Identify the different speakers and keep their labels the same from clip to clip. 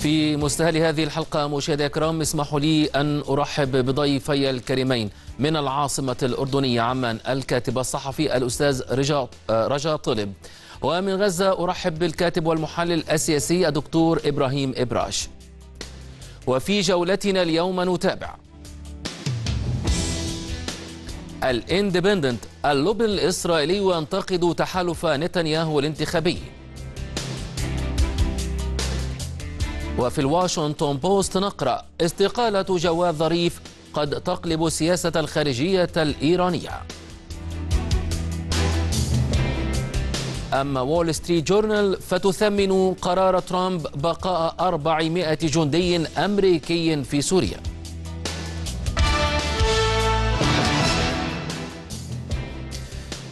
Speaker 1: في مستهل هذه الحلقة مشاهدي الكرام اسمحوا لي أن أرحب بضيفي الكريمين من العاصمة الأردنية عمان الكاتب الصحفي الأستاذ رجا, رجا طلب ومن غزة أرحب بالكاتب والمحلل السياسي الدكتور إبراهيم إبراش وفي جولتنا اليوم نتابع الاندبندنت اللوبي الإسرائيلي ينتقد تحالف نتنياهو الانتخابي وفي الواشنطن بوست نقرأ استقالة جواد ظريف قد تقلب السياسة الخارجية الإيرانية أما وول ستريت جورنال فتثمن قرار ترامب بقاء 400 جندي أمريكي في سوريا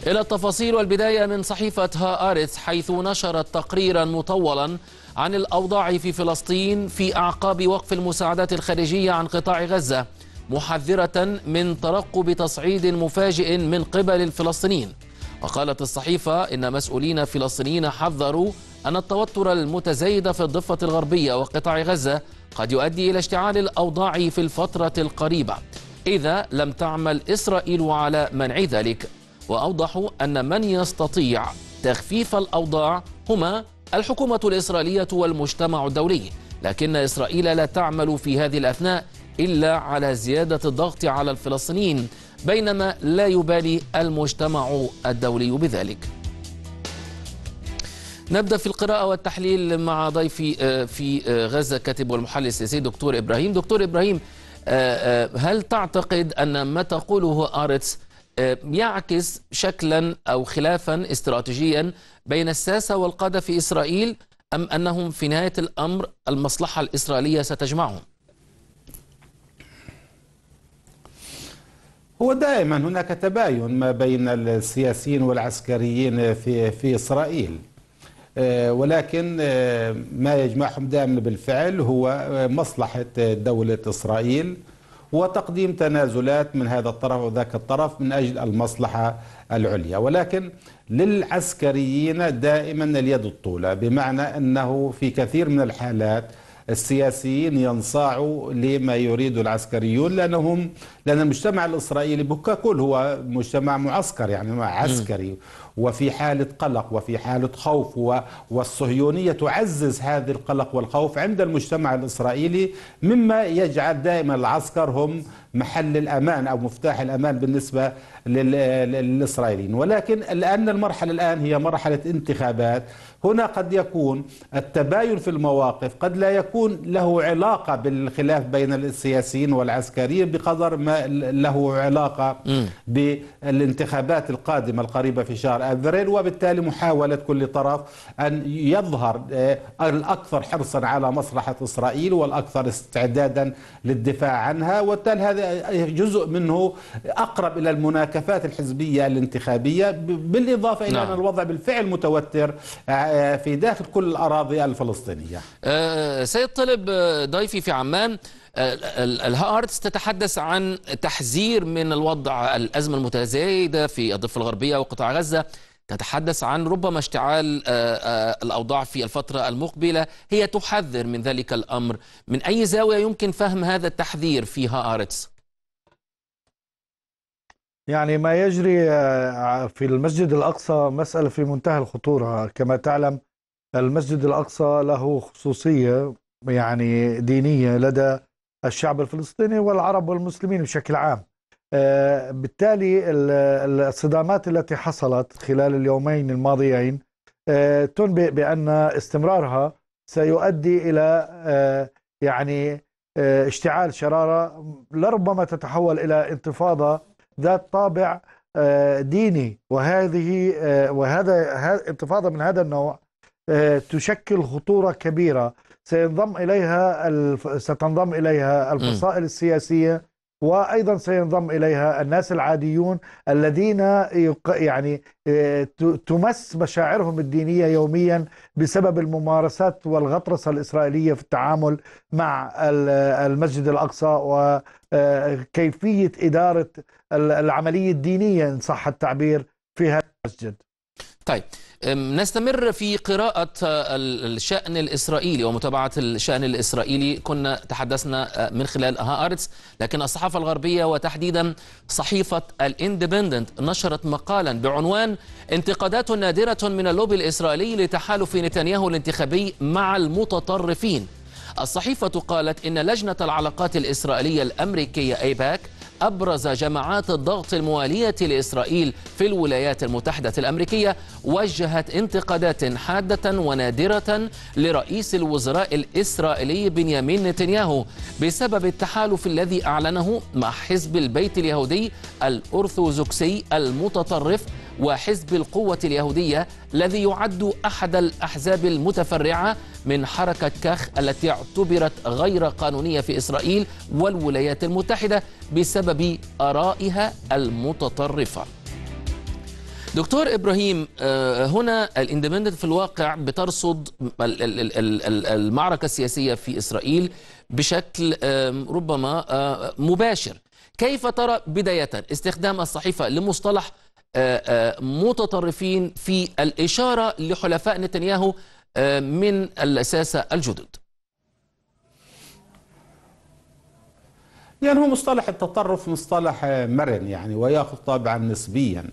Speaker 1: إلى التفاصيل والبداية من صحيفة هآرتس حيث نشرت تقريرا مطولا عن الأوضاع في فلسطين في أعقاب وقف المساعدات الخارجية عن قطاع غزة محذرة من ترقب تصعيد مفاجئ من قبل الفلسطينيين وقالت الصحيفة إن مسؤولين فلسطينيين حذروا أن التوتر المتزايد في الضفة الغربية وقطاع غزة قد يؤدي إلى اشتعال الأوضاع في الفترة القريبة إذا لم تعمل إسرائيل على منع ذلك وأوضحوا أن من يستطيع تخفيف الأوضاع هما الحكومة الإسرائيلية والمجتمع الدولي لكن إسرائيل لا تعمل في هذه الأثناء إلا على زيادة الضغط على الفلسطينيين بينما لا يبالي المجتمع الدولي بذلك نبدأ في القراءة والتحليل مع ضيفي آه، في آه، غزة كاتب والمحلل السياسي دكتور إبراهيم دكتور إبراهيم آه، هل تعتقد أن ما تقوله آرتس يعكس شكلا أو خلافا استراتيجيا بين الساسة والقادة في إسرائيل أم أنهم في نهاية الأمر المصلحة الإسرائيلية ستجمعهم
Speaker 2: هو دائما هناك تباين ما بين السياسيين والعسكريين في في اسرائيل آه، ولكن آه، ما يجمعهم دائما بالفعل هو آه، مصلحه دوله اسرائيل وتقديم تنازلات من هذا الطرف وذاك الطرف من أجل المصلحة العليا ولكن للعسكريين دائما اليد الطولة بمعنى أنه في كثير من الحالات السياسيين ينصاعوا لما يريد العسكريون لأنهم لأن المجتمع الإسرائيلي ككل هو مجتمع معسكر يعني عسكري وفي حالة قلق وفي حالة خوف والصهيونية تعزز هذا القلق والخوف عند المجتمع الإسرائيلي مما يجعل دائما العسكر هم محل الأمان أو مفتاح الأمان بالنسبة للإسرائيليين ولكن لان المرحلة الآن هي مرحلة انتخابات هنا قد يكون التباين في المواقف قد لا يكون له علاقة بالخلاف بين السياسيين والعسكريين بقدر ما له علاقة بالانتخابات القادمة القريبة في شهر أبريل وبالتالي محاولة كل طرف أن يظهر آه، الأكثر حرصا على مصلحة إسرائيل والأكثر استعدادا للدفاع عنها وبالتالي هذا جزء منه أقرب إلى المناكفات الحزبية الانتخابية بالإضافة إلى نعم. أن الوضع بالفعل متوتر آه، آه، في داخل كل الأراضي الفلسطينية
Speaker 1: آه، سيد طلب آه، ضيفي في عمان الهارتس تتحدث عن تحذير من الوضع الأزمة المتزايدة في الضفة الغربية وقطاع غزة تتحدث عن ربما اشتعال الأوضاع في الفترة المقبلة هي تحذر من ذلك الأمر من أي زاوية يمكن فهم هذا التحذير في هارتس
Speaker 3: يعني ما يجري آه، في المسجد الأقصى مسألة في منتهى الخطورة كما تعلم المسجد الأقصى له خصوصية يعني دينية لدى الشعب الفلسطيني والعرب والمسلمين بشكل عام آه، بالتالي الصدامات التي حصلت خلال اليومين الماضيين آه، تنبئ بأن استمرارها سيؤدي إلى يعني اشتعال شرارة لربما تتحول إلى انتفاضة ذات طابع آه، ديني وهذه آه، وهذا انتفاضه من هذا النوع آه، تشكل خطوره كبيره سينضم اليها ستنضم اليها الفصائل السياسيه وايضا سينضم اليها الناس العاديون الذين يعني تمس مشاعرهم الدينيه يوميا بسبب الممارسات والغطرسه الاسرائيليه في التعامل مع المسجد الاقصى وكيفيه اداره العملية الدينية إن صح التعبير في هذا المسجد
Speaker 1: طيب نستمر في قراءة آه، الشأن الإسرائيلي ومتابعة الشأن الإسرائيلي كنا تحدثنا آه، من خلال هارتس لكن الصحافة الغربية وتحديدا صحيفة الاندبندنت نشرت مقالا بعنوان انتقادات نادرة من اللوبي الإسرائيلي لتحالف نتنياهو الانتخابي مع المتطرفين الصحيفة قالت إن لجنة العلاقات الإسرائيلية الأمريكية أيباك أبرز جماعات الضغط الموالية لإسرائيل في الولايات المتحدة الأمريكية وجهت انتقادات حادة ونادرة لرئيس الوزراء الإسرائيلي بنيامين نتنياهو بسبب التحالف الذي أعلنه مع حزب البيت اليهودي الأرثوذكسي المتطرف وحزب القوة اليهودية الذي يعد أحد الأحزاب المتفرعة من حركة كاخ التي اعتبرت غير قانونية في إسرائيل والولايات المتحدة بسبب آرائها المتطرفة دكتور ابراهيم آه، هنا الاندبندنت في الواقع بترصد المعركه السياسيه في اسرائيل بشكل ربما آه، مباشر كيف ترى بدايه استخدام الصحيفه لمصطلح آه، متطرفين في الاشاره لحلفاء نتنياهو آه، من الأساسة الجدد
Speaker 2: يعني هو مصطلح التطرف مصطلح مرن يعني وياخذ طابعا نسبيا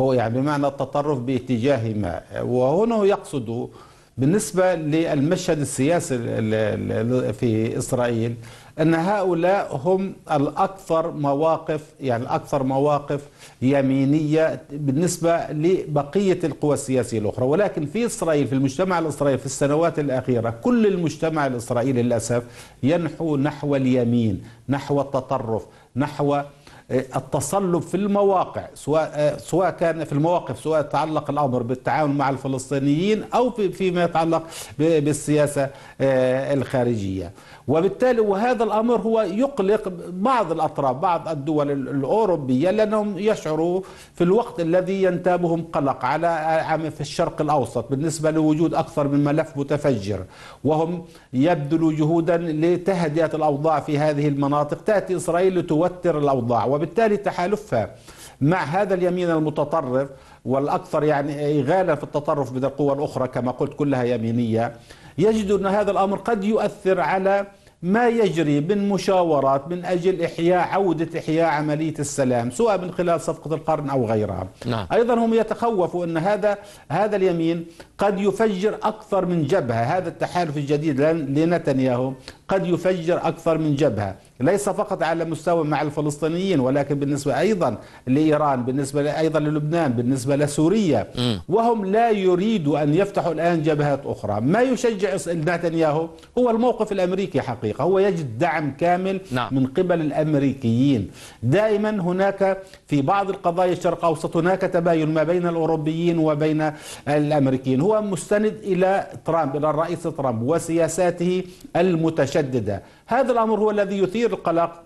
Speaker 2: هو يعني بمعنى التطرف باتجاه ما وهنا يقصد بالنسبة للمشهد السياسي في إسرائيل أن هؤلاء هم الأكثر مواقف يعني الأكثر مواقف يمينية بالنسبة لبقية القوى السياسية الأخرى ولكن في إسرائيل في المجتمع الإسرائيلي في السنوات الأخيرة كل المجتمع الإسرائيلي للأسف ينحو نحو اليمين نحو التطرف نحو إيه، التصلب في المواقع سواء إيه، سواء كان في المواقف سواء يتعلق الامر بالتعاون مع الفلسطينيين او فيما يتعلق بالسياسه إيه، الخارجيه وبالتالي وهذا الامر هو يقلق بعض الاطراف بعض الدول الاوروبيه لانهم يشعروا في الوقت الذي ينتابهم قلق على في الشرق الاوسط بالنسبه لوجود اكثر من ملف متفجر وهم يبذلوا جهودا لتهدئه الاوضاع في هذه المناطق تاتي اسرائيل لتوتر الاوضاع وبالتالي تحالفها مع هذا اليمين المتطرف والاكثر يعني اغاله في التطرف من القوى الاخرى كما قلت كلها يمينيه يجد ان هذا الامر قد يؤثر على ما يجري من مشاورات من اجل احياء عوده احياء عمليه السلام سواء من خلال صفقه القرن او غيرها. نعم. ايضا هم يتخوفوا ان هذا هذا اليمين قد يفجر اكثر من جبهه، هذا التحالف الجديد لنتنياهو قد يفجر أكثر من جبهة ليس فقط على مستوى مع الفلسطينيين ولكن بالنسبة أيضا لإيران بالنسبة أيضا للبنان بالنسبة لسوريا وهم لا يريدوا أن يفتحوا الآن جبهات أخرى ما يشجع نتنياهو هو الموقف الأمريكي حقيقة هو يجد دعم كامل نعم. من قبل الأمريكيين دائما هناك في بعض القضايا الشرق أوسط هناك تباين ما بين الأوروبيين وبين الأمريكيين هو مستند إلى ترامب إلى الرئيس ترامب وسياساته المتشابهة متشدده، هذا الامر هو الذي يثير القلق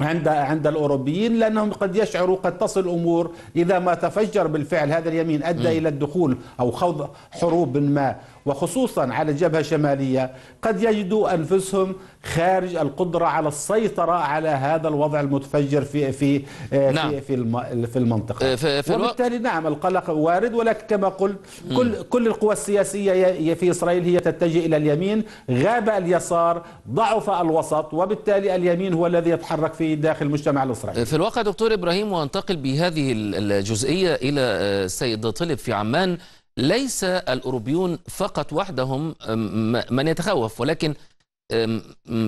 Speaker 2: عند عند الاوروبيين لانهم قد يشعروا قد تصل الامور اذا ما تفجر بالفعل هذا اليمين ادى م. الى الدخول او خوض حروب ما وخصوصا على الجبهة الشمالية قد يجدوا أنفسهم خارج القدرة على السيطرة على هذا الوضع المتفجر في في آه، نعم. في في, المنطقة آه، في في وبالتالي نعم القلق وارد ولكن كما قلت كل كل القوى السياسية في إسرائيل هي تتجه إلى اليمين غاب اليسار ضعف الوسط وبالتالي اليمين هو الذي يتحرك في داخل المجتمع الإسرائيلي
Speaker 1: في الواقع دكتور إبراهيم وأنتقل بهذه الجزئية إلى آه، السيد طلب في عمان ليس الأوروبيون فقط وحدهم من يتخوف ولكن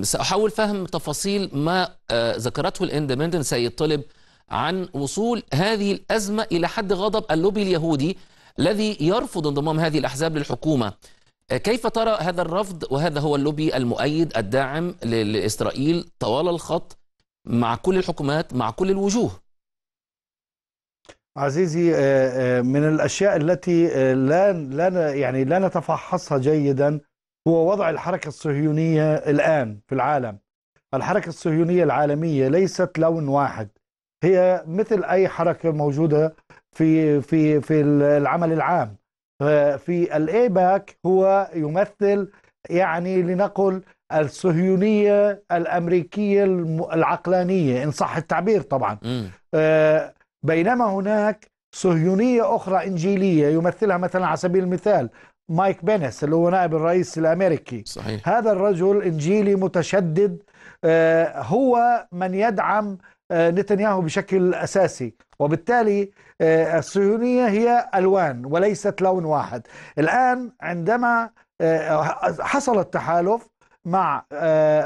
Speaker 1: سأحاول فهم تفاصيل ما آه، ذكرته الاندبندنت سيد عن وصول هذه الأزمة إلى حد غضب اللوبي اليهودي الذي يرفض انضمام هذه الأحزاب للحكومة آه، كيف ترى هذا الرفض وهذا هو اللوبي المؤيد الداعم لإسرائيل طوال الخط مع كل الحكومات مع كل الوجوه
Speaker 3: عزيزي آه، آه، من الاشياء التي آه، لا لا يعني لا نتفحصها جيدا هو وضع الحركه الصهيونيه الان في العالم. الحركه الصهيونيه العالميه ليست لون واحد هي مثل اي حركه موجوده في في في العمل العام. في الايباك هو يمثل يعني لنقل الصهيونيه الامريكيه العقلانيه ان صح التعبير طبعا. م. بينما هناك صهيونية أخرى إنجيلية يمثلها مثلا على سبيل المثال مايك بينس اللي هو نائب الرئيس الأمريكي صحيح. هذا الرجل إنجيلي متشدد آه، هو من يدعم آه، نتنياهو بشكل أساسي وبالتالي آه، الصهيونية هي ألوان وليست لون واحد الآن عندما حصل التحالف مع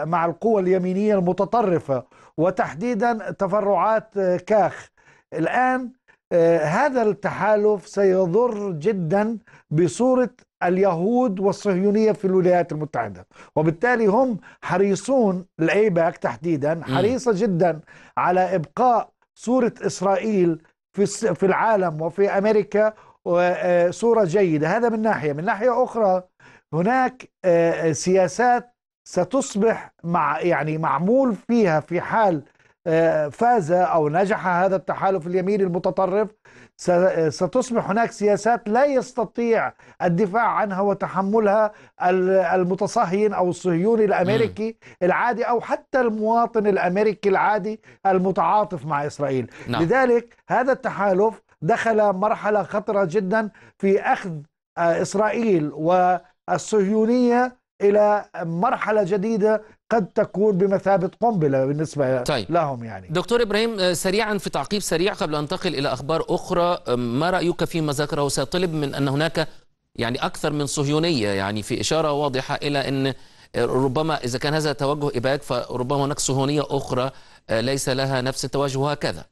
Speaker 3: مع القوى اليمينية المتطرفة وتحديدا تفرعات كاخ الآن آه، هذا التحالف سيضر جدا بصورة اليهود والصهيونية في الولايات المتحدة وبالتالي هم حريصون الأيباك تحديدا حريصة جدا على إبقاء صورة إسرائيل في العالم وفي أمريكا آه، صورة جيدة هذا من ناحية من ناحية أخرى هناك آه، سياسات ستصبح مع يعني معمول فيها في حال فاز أو نجح هذا التحالف اليميني المتطرف ستصبح هناك سياسات لا يستطيع الدفاع عنها وتحملها المتصهين أو الصهيوني الأمريكي العادي أو حتى المواطن الأمريكي العادي المتعاطف مع إسرائيل نعم. لذلك هذا التحالف دخل مرحلة خطرة جدا في أخذ آه، إسرائيل والصهيونية الى مرحله جديده قد تكون بمثابه قنبله بالنسبه طيب. لهم
Speaker 1: يعني دكتور ابراهيم آه، سريعا في تعقيب سريع قبل ان انتقل الى اخبار اخرى ما رايك فيما ذكره سيطلب من ان هناك يعني اكثر من صهيونيه يعني في اشاره واضحه الى ان آه، ربما اذا كان هذا توجه اباك فربما هناك صهيونيه اخرى آه، ليس لها نفس التوجه وهكذا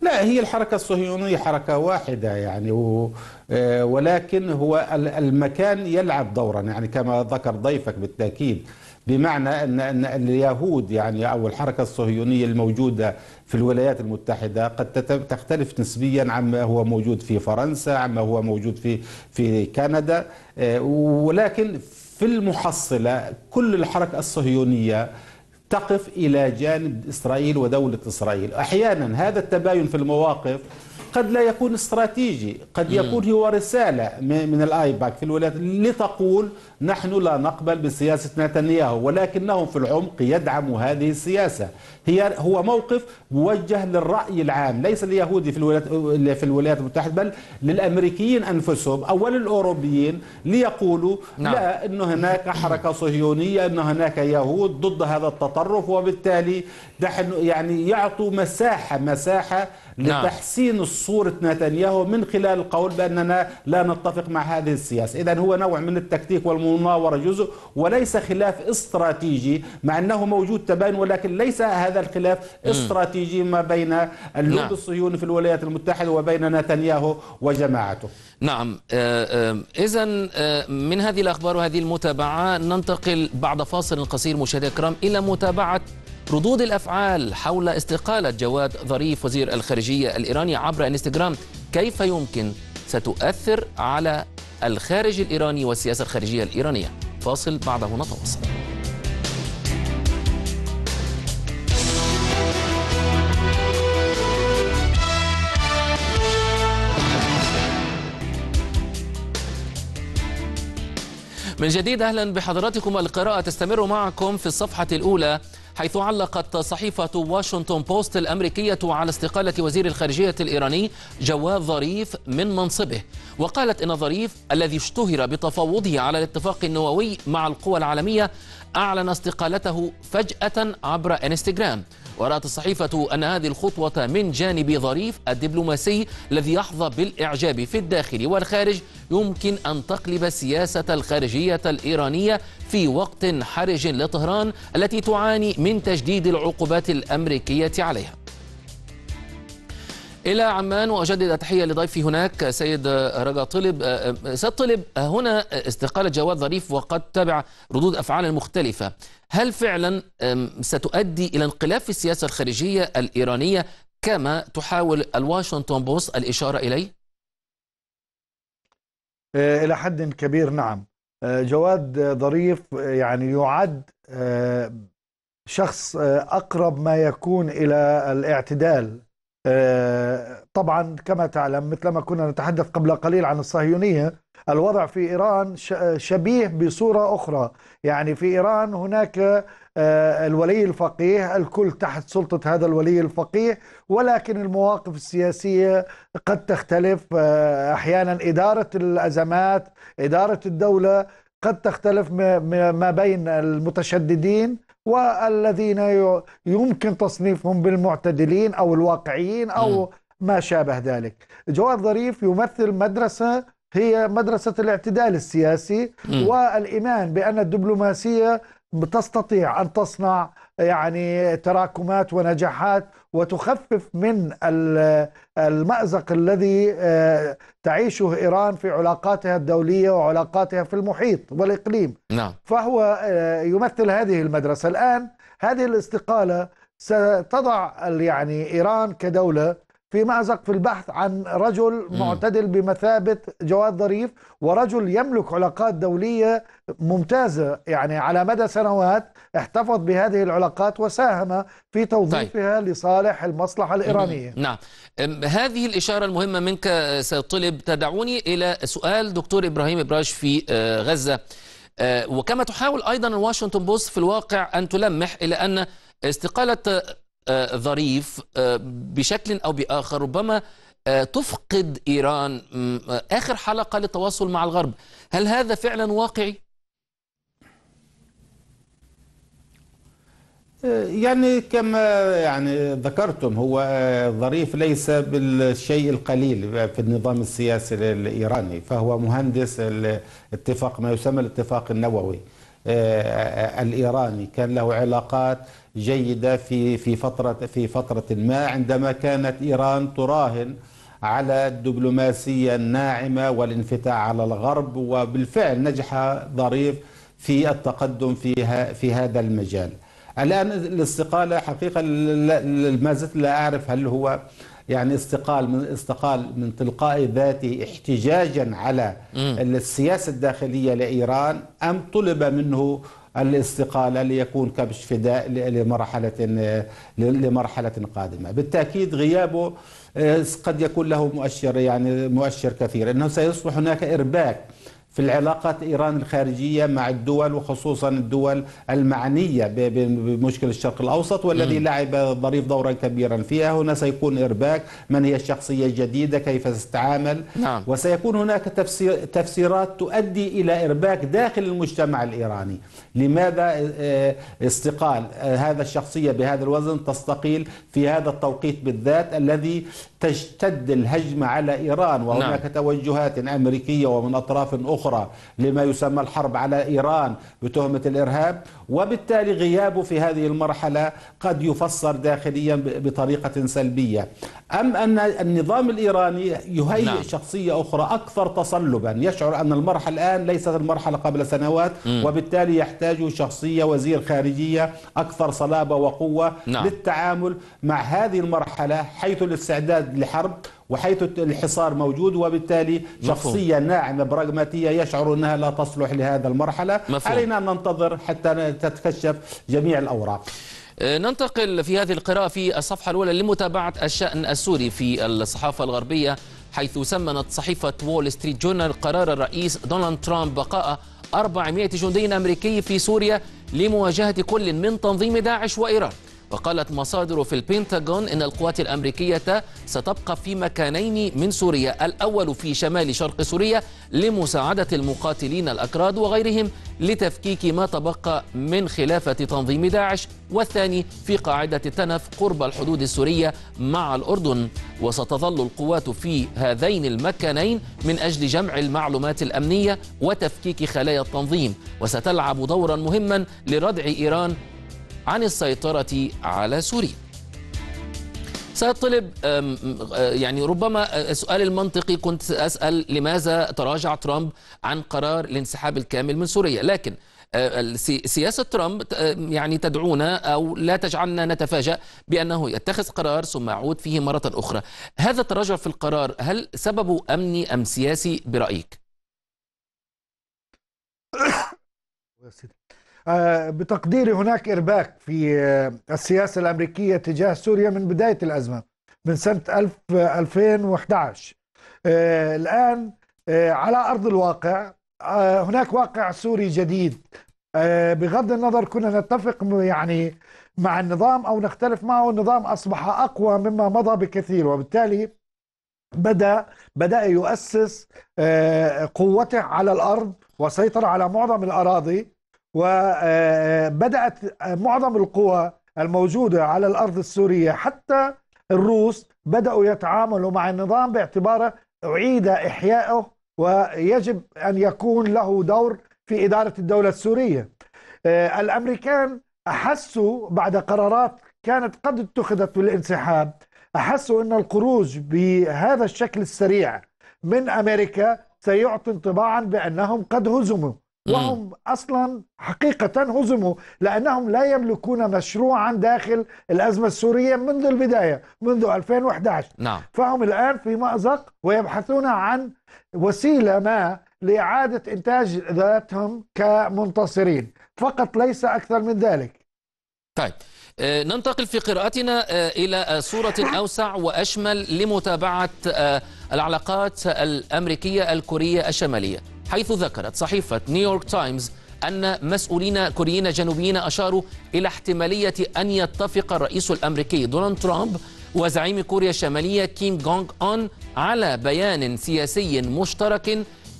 Speaker 2: لا هي الحركه الصهيونيه حركه واحده يعني و آه، ولكن هو المكان يلعب دورا يعني كما ذكر ضيفك بالتاكيد بمعنى ان ان اليهود يعني او الحركه الصهيونيه الموجوده في الولايات المتحده قد تختلف نسبيا عما هو موجود في فرنسا عما هو موجود في في كندا آه، ولكن في المحصله كل الحركه الصهيونيه تقف الى جانب اسرائيل ودوله اسرائيل احيانا هذا التباين في المواقف قد لا يكون استراتيجي قد يكون هو رسالة من الآيباك في الولايات لتقول نحن لا نقبل بسياسة نتنياهو ولكنهم في العمق يدعموا هذه السياسة هي هو موقف موجه للرأي العام ليس اليهودي في الولايات في الولايات المتحدة بل للأمريكيين أنفسهم أو للأوروبيين ليقولوا نعم. لا أن هناك حركة صهيونية أن هناك يهود ضد هذا التطرف وبالتالي يعني يعطوا مساحة مساحة نعم. لتحسين نعم. صورة نتنياهو من خلال القول بأننا لا نتفق مع هذه السياسة إذا هو نوع من التكتيك والمناورة جزء وليس خلاف استراتيجي مع أنه موجود تباين ولكن ليس هذا الخلاف م. استراتيجي ما بين اللوب نعم. الصهيوني في الولايات المتحدة وبين نتنياهو وجماعته
Speaker 1: نعم آه، آه، إذا آه، من هذه الأخبار وهذه المتابعة ننتقل بعد فاصل قصير مشاهدي الكرام إلى متابعة ردود الأفعال حول استقالة جواد ظريف وزير الخارجية الإيراني عبر انستغرام كيف يمكن ستؤثر على الخارج الإيراني والسياسة الخارجية الإيرانية فاصل بعده نتواصل من جديد أهلا بحضراتكم القراءة تستمر معكم في الصفحة الأولى حيث علقت صحيفة واشنطن بوست الأمريكية على استقالة وزير الخارجية الإيراني جواد ظريف من منصبه وقالت إن ظريف الذي اشتهر بتفاوضه على الاتفاق النووي مع القوى العالمية أعلن استقالته فجأة عبر انستغرام ورأت الصحيفة أن هذه الخطوة من جانب ظريف الدبلوماسي الذي يحظى بالإعجاب في الداخل والخارج يمكن أن تقلب السياسة الخارجية الإيرانية في وقت حرج لطهران التي تعاني من تجديد العقوبات الأمريكية عليها إلى عمان وأجدد تحية لضيفي هناك سيد رجا طلب آه، آه، سيد طلب آه، هنا استقالة جواد ظريف وقد تبع ردود أفعال مختلفة هل فعلا ستؤدي إلى انقلاب في السياسة الخارجية الإيرانية كما تحاول الواشنطن بوست الإشارة إليه؟
Speaker 3: إلى حد كبير نعم جواد ظريف يعني يعد شخص أقرب ما يكون إلى الاعتدال آه، طبعا كما تعلم مثلما كنا نتحدث قبل قليل عن الصهيونية الوضع في إيران شبيه بصورة أخرى يعني في إيران هناك آه، الولي الفقيه الكل تحت سلطة هذا الولي الفقيه ولكن المواقف السياسية قد تختلف آه، أحيانا إدارة الأزمات إدارة الدولة قد تختلف ما بين المتشددين والذين يمكن تصنيفهم بالمعتدلين أو الواقعيين أو ما شابه ذلك جواد ظريف يمثل مدرسة هي مدرسة الاعتدال السياسي والإيمان بأن الدبلوماسية تستطيع أن تصنع يعني تراكمات ونجاحات وتخفف من المأزق الذي آه، تعيشه إيران في علاقاتها الدولية وعلاقاتها في المحيط والإقليم نعم. فهو آه، يمثل هذه المدرسة الآن هذه الاستقالة ستضع يعني إيران كدولة في مأزق في البحث عن رجل معتدل بمثابة جواد ظريف ورجل يملك علاقات دولية ممتازة يعني على مدى سنوات احتفظ بهذه العلاقات وساهم في طيب. توظيفها طيب. لصالح المصلحة الإيرانية
Speaker 1: نعم هذه الإشارة المهمة منك آه، سيطلب تدعوني إلى سؤال دكتور إبراهيم إبراج في آه، غزة آه، وكما تحاول أيضا الواشنطن بوست في الواقع أن تلمح إلى أن استقالة آه، ظريف آه، بشكل أو بآخر ربما آه، تفقد إيران آخر حلقة للتواصل مع الغرب هل هذا فعلا واقعي؟
Speaker 2: يعني كما يعني ذكرتم هو ظريف ليس بالشيء القليل في النظام السياسي الإيراني فهو مهندس الاتفاق ما يسمى الاتفاق النووي آه، آه، الايراني كان له علاقات جيده في في فتره في فتره ما عندما كانت ايران تراهن على الدبلوماسيه الناعمه والانفتاح على الغرب وبالفعل نجح ظريف في التقدم في في هذا المجال. الان الاستقاله حقيقه ما زلت لا اعرف هل هو يعني استقال من استقال من تلقاء ذاته احتجاجا على السياسه الداخليه لايران ام طلب منه الاستقالة ليكون كبش فداء لمرحلة لمرحلة قادمة بالتأكيد غيابه آه، قد يكون له مؤشر يعني مؤشر كثير أنه سيصبح هناك إرباك في العلاقات إيران الخارجية مع الدول وخصوصا الدول المعنية بمشكل الشرق الأوسط والذي م. لعب ظريف دورا كبيرا فيها هنا سيكون إرباك من هي الشخصية الجديدة كيف ستتعامل نعم. وسيكون هناك تفسير تفسيرات تؤدي إلى إرباك داخل المجتمع الإيراني لماذا آه، آه، استقال آه، هذا الشخصية بهذا الوزن تستقيل في هذا التوقيت بالذات الذي تشتد الهجمة على إيران وهناك نعم. توجهات أمريكية ومن أطراف أخرى أخرى لما يسمى الحرب على إيران بتهمة الإرهاب وبالتالي غيابه في هذه المرحلة قد يفسر داخليا بطريقة سلبية أم أن النظام الإيراني يهيئ نعم. شخصية أخرى أكثر تصلبا يشعر أن المرحلة الآن ليست المرحلة قبل سنوات م. وبالتالي يحتاج شخصية وزير خارجية أكثر صلابة وقوة نعم. للتعامل مع هذه المرحلة حيث الاستعداد لحرب وحيث الحصار موجود وبالتالي مفهوم. شخصية ناعمة براغماتية يشعر أنها لا تصلح لهذا المرحلة مفهوم. علينا أن ننتظر حتى تتكشف جميع الأوراق
Speaker 1: أه، ننتقل في هذه القراءة في الصفحة الأولى لمتابعة الشأن السوري في الصحافة الغربية حيث سمنت صحيفة وول ستريت جورنال قرار الرئيس دونالد ترامب بقاء 400 جندي أمريكي في سوريا لمواجهة كل من تنظيم داعش وإيران وقالت مصادر في البنتاغون إن القوات الأمريكية ستبقى في مكانين من سوريا الأول في شمال شرق سوريا لمساعدة المقاتلين الأكراد وغيرهم لتفكيك ما تبقى من خلافة تنظيم داعش والثاني في قاعدة تنف قرب الحدود السورية مع الأردن وستظل القوات في هذين المكانين من أجل جمع المعلومات الأمنية وتفكيك خلايا التنظيم وستلعب دورا مهما لردع إيران عن السيطرة على سوريا سيطلب يعني ربما السؤال المنطقي كنت أسأل لماذا تراجع ترامب عن قرار الانسحاب الكامل من سوريا لكن أه، سياسة ترامب أه، يعني تدعونا أو لا تجعلنا نتفاجأ بأنه يتخذ قرار ثم يعود فيه مرة أخرى هذا التراجع في القرار هل سببه أمني أم سياسي برأيك؟
Speaker 3: آه، بتقديري هناك إرباك في آه، السياسة الأمريكية تجاه سوريا من بداية الأزمة من سنة 2011 آه، الآن على أرض الواقع هناك واقع سوري جديد بغض النظر كنا نتفق يعني مع النظام أو نختلف معه النظام أصبح أقوى مما مضى بكثير وبالتالي بدأ بدأ يؤسس قوته على الأرض وسيطر على معظم الأراضي وبدأت معظم القوى الموجودة على الأرض السورية حتى الروس بدأوا يتعاملوا مع النظام باعتباره أعيد إحيائه ويجب أن يكون له دور في إدارة الدولة السورية آه، الأمريكان أحسوا بعد قرارات كانت قد اتخذت بالانسحاب أحسوا أن الخروج بهذا الشكل السريع من أمريكا سيعطي انطباعا بأنهم قد هزموا وهم اصلا حقيقه هزموا لانهم لا يملكون مشروعا داخل الازمه السوريه منذ البدايه منذ 2011 نعم. فهم الان في مازق ويبحثون عن وسيله ما لاعاده انتاج ذاتهم كمنتصرين فقط ليس اكثر من ذلك
Speaker 1: طيب آه، ننتقل في قراءتنا آه، إلى آه، صورة أوسع وأشمل لمتابعة العلاقات الأمريكية الكورية الشمالية حيث ذكرت صحيفة نيويورك تايمز أن مسؤولين كوريين جنوبيين أشاروا إلى احتمالية أن يتفق الرئيس الأمريكي دونالد ترامب وزعيم كوريا الشمالية كيم جونغ أون على بيان سياسي مشترك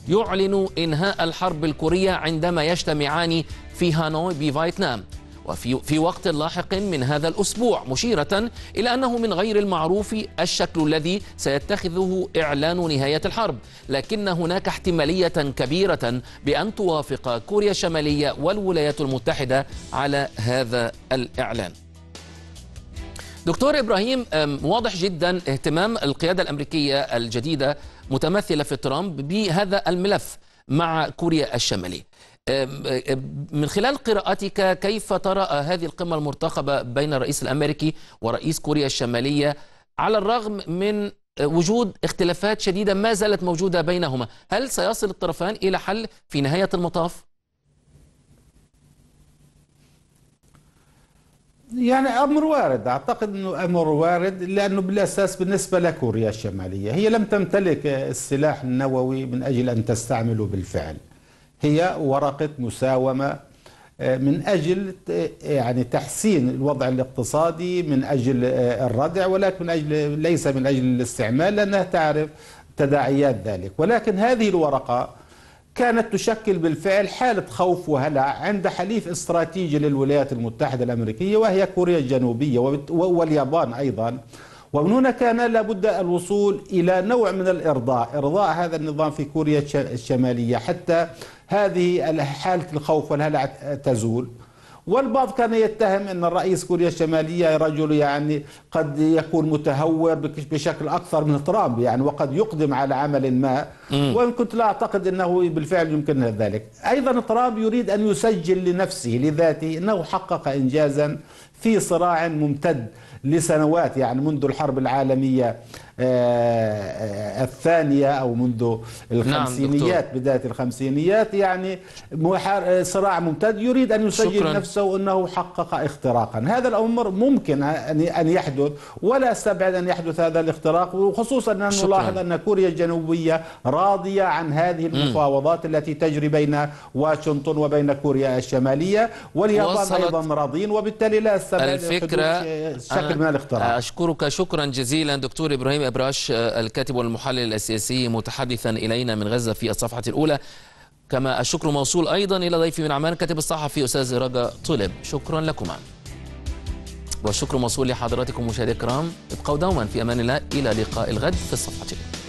Speaker 1: يعلن إنهاء الحرب الكورية عندما يجتمعان في هانوي بفيتنام وفي في وقت لاحق من هذا الأسبوع مشيرة إلى أنه من غير المعروف الشكل الذي سيتخذه إعلان نهاية الحرب لكن هناك احتمالية كبيرة بأن توافق كوريا الشمالية والولايات المتحدة على هذا الإعلان دكتور إبراهيم واضح جدا اهتمام القيادة الأمريكية الجديدة متمثلة في ترامب بهذا الملف مع كوريا الشمالية من خلال قراءتك كيف ترى هذه القمة المرتقبة بين الرئيس الأمريكي ورئيس كوريا الشمالية على الرغم من وجود اختلافات شديدة ما زالت موجودة بينهما هل سيصل الطرفان إلى حل في نهاية المطاف؟
Speaker 2: يعني امر وارد اعتقد انه امر وارد لانه بالاساس بالنسبه لكوريا الشماليه هي لم تمتلك السلاح النووي من اجل ان تستعمله بالفعل هي ورقة مساومة آه، من أجل آه، يعني تحسين الوضع الاقتصادي من أجل آه، الردع ولكن من أجل ليس من أجل الاستعمال لأنها تعرف تداعيات ذلك ولكن هذه الورقة كانت تشكل بالفعل حالة خوف وهلع عند حليف استراتيجي للولايات المتحدة الأمريكية وهي كوريا الجنوبية واليابان أيضا ومن هنا كان لابد الوصول إلى نوع من الإرضاء إرضاء هذا النظام في كوريا الشمالية حتى هذه حالة الخوف والهلع تزول والبعض كان يتهم أن الرئيس كوريا الشمالية رجل يعني قد يكون متهور بشكل أكثر من ترامب يعني وقد يقدم على عمل ما وإن كنت لا أعتقد أنه بالفعل يمكن ذلك أيضا ترامب يريد أن يسجل لنفسه لذاته أنه حقق إنجازا في صراع ممتد لسنوات يعني منذ الحرب العالمية آه، آه، الثانية أو منذ نعم، الخمسينيات نعم بداية الخمسينيات يعني آه، صراع ممتد يريد أن يسجل نفسه أنه حقق اختراقا هذا الأمر ممكن أن يحدث ولا أستبعد أن يحدث هذا الاختراق وخصوصا أن نلاحظ أن كوريا الجنوبية راضية عن هذه المفاوضات التي تجري بين واشنطن وبين كوريا الشمالية واليابان أيضا راضين وبالتالي لا أستبعد الفكرة شكل من الاختراق
Speaker 1: أشكرك شكرا جزيلا دكتور إبراهيم سامي أبراش آه، الكاتب والمحلل السياسي متحدثا إلينا من غزة في الصفحة الأولى كما الشكر موصول أيضا إلى ضيفي من عمان كاتب الصحفي أستاذ رجا طلب شكرا لكما والشكر موصول لحضراتكم مشاهدي الكرام ابقوا دوما في أمان الله إلى لقاء الغد في الصفحة الأولى